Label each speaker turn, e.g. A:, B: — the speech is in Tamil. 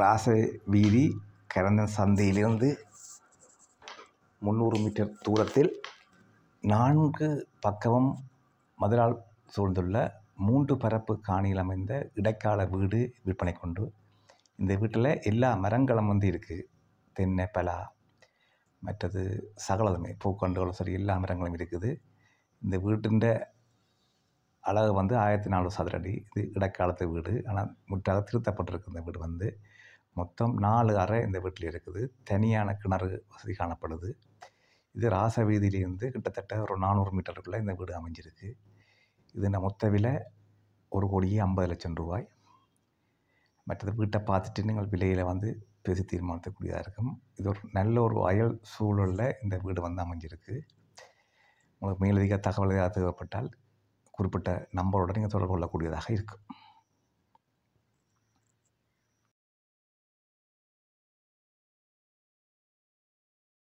A: ராச வீதி கரந்தன் சந்தையிலிருந்து முந்நூறு மீட்டர் தூரத்தில் நான்கு பக்கமும் மதுரால் சூழ்ந்துள்ள மூன்று பரப்பு காணியில் அமைந்த இடைக்கால வீடு விற்பனை கொண்டு இந்த வீட்டில் எல்லா மரங்களும் வந்து இருக்குது தென்னை பலா மற்றது சகலதுமே பூக்கண்டுகளும் சரி எல்லா மரங்களும் இருக்குது இந்த வீட்டுன்ற அளவு வந்து ஆயிரத்தி நானூறு சதுர அடி இது இடைக்காலத்து வீடு ஆனால் முற்றாக திருத்தப்பட்டிருக்கு இந்த வீடு வந்து மொத்தம் நாலு அறை இந்த வீட்டில் இருக்குது தனியான கிணறு வசதி காணப்படுது இது ராச வீதியிலிருந்து கிட்டத்தட்ட ஒரு நானூறு மீட்டருக்குள்ளே இந்த வீடு அமைஞ்சிருக்கு இது மொத்த விலை ஒரு கோடியே ஐம்பது லட்சம் ரூபாய் மற்றது வீட்டை பார்த்துட்டு நீங்கள் விலையில் வந்து பேசி தீர்மானிக்கக்கூடியதாக இருக்கும் இது ஒரு நல்ல ஒரு அயல் சூழலில் இந்த வீடு வந்து அமைஞ்சிருக்கு உங்களுக்கு மேலதிக தகவல் ஏதாவது தேவைப்பட்டால் குறிப்பிட்ட நம்பருடன் நீங்கள் தொடர்பு கொள்ளக்கூடியதாக இருக்கும்